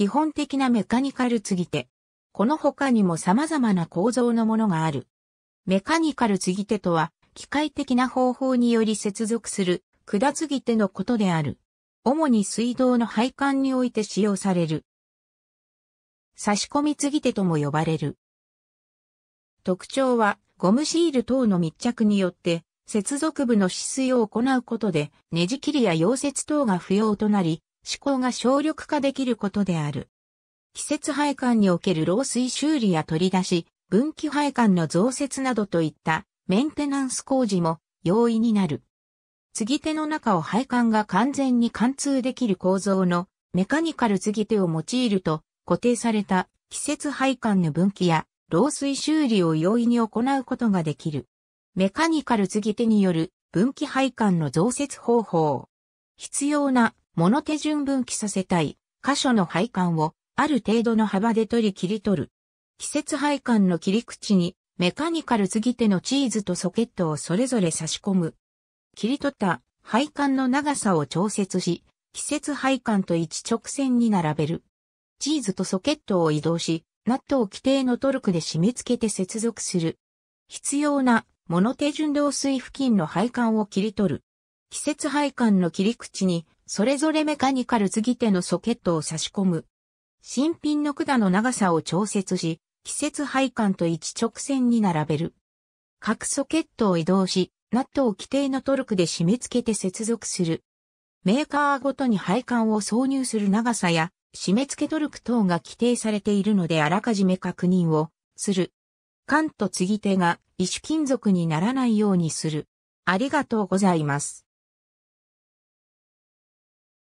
基本的なメカニカル継ぎ手。この他にも様々な構造のものがある。メカニカル継ぎ手とは、機械的な方法により接続する、管継ぎ手のことである。主に水道の配管において使用される。差し込み継ぎ手とも呼ばれる。特徴は、ゴムシール等の密着によって、接続部の止水を行うことで、ねじ切りや溶接等が不要となり、思考が省力化できることである。季節配管における漏水修理や取り出し、分岐配管の増設などといったメンテナンス工事も容易になる。継ぎ手の中を配管が完全に貫通できる構造のメカニカル継ぎ手を用いると固定された季節配管の分岐や漏水修理を容易に行うことができる。メカニカル継ぎ手による分岐配管の増設方法。必要な物手順分岐させたい箇所の配管をある程度の幅で取り切り取る。季節配管の切り口にメカニカル継ぎ手のチーズとソケットをそれぞれ差し込む。切り取った配管の長さを調節し、季節配管と一直線に並べる。チーズとソケットを移動し、ナットを規定のトルクで締め付けて接続する。必要な物手順導水付近の配管を切り取る。季節配管の切り口にそれぞれメカニカル継ぎ手のソケットを差し込む。新品の管の長さを調節し、季節配管と一直線に並べる。各ソケットを移動し、ナットを規定のトルクで締め付けて接続する。メーカーごとに配管を挿入する長さや、締め付けトルク等が規定されているのであらかじめ確認をする。管と継ぎ手が異種金属にならないようにする。ありがとうございます。